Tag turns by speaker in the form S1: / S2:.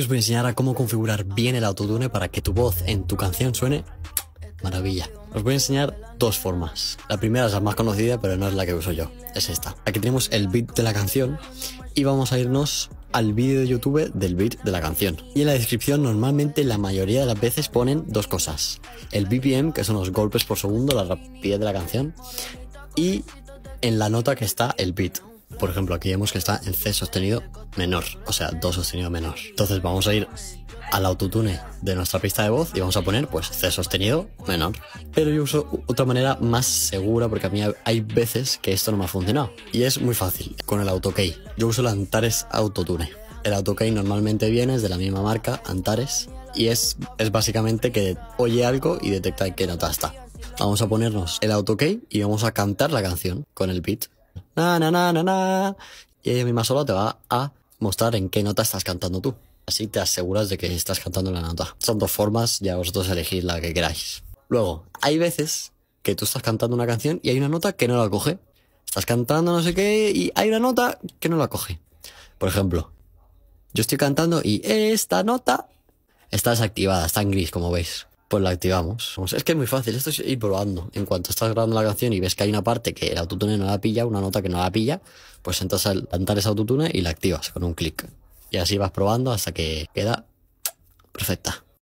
S1: os voy a enseñar a cómo configurar bien el autotune para que tu voz en tu canción suene maravilla. Os voy a enseñar dos formas. La primera es la más conocida, pero no es la que uso yo. Es esta. Aquí tenemos el beat de la canción y vamos a irnos al vídeo de YouTube del beat de la canción. Y en la descripción normalmente la mayoría de las veces ponen dos cosas. El BPM, que son los golpes por segundo, la rapidez de la canción, y en la nota que está el beat. Por ejemplo, aquí vemos que está en C sostenido menor, o sea, Do sostenido menor. Entonces vamos a ir al autotune de nuestra pista de voz y vamos a poner pues C sostenido menor. Pero yo uso otra manera más segura porque a mí hay veces que esto no me ha funcionado. Y es muy fácil, con el autokey. Yo uso el Antares Autotune. El autokey normalmente viene de la misma marca, Antares, y es, es básicamente que oye algo y detecta que nota está. Vamos a ponernos el autokey y vamos a cantar la canción con el beat na, na, na, na, na. Y ella misma sola te va a mostrar en qué nota estás cantando tú. Así te aseguras de que estás cantando la nota. Son dos formas, ya vosotros elegís la que queráis. Luego, hay veces que tú estás cantando una canción y hay una nota que no la coge. Estás cantando no sé qué y hay una nota que no la coge. Por ejemplo, yo estoy cantando y esta nota está desactivada, está en gris, como veis pues la activamos. Es que es muy fácil, esto es ir probando. En cuanto estás grabando la canción y ves que hay una parte que el autotune no la pilla, una nota que no la pilla, pues entonces al cantar ese autotune y la activas con un clic. Y así vas probando hasta que queda perfecta.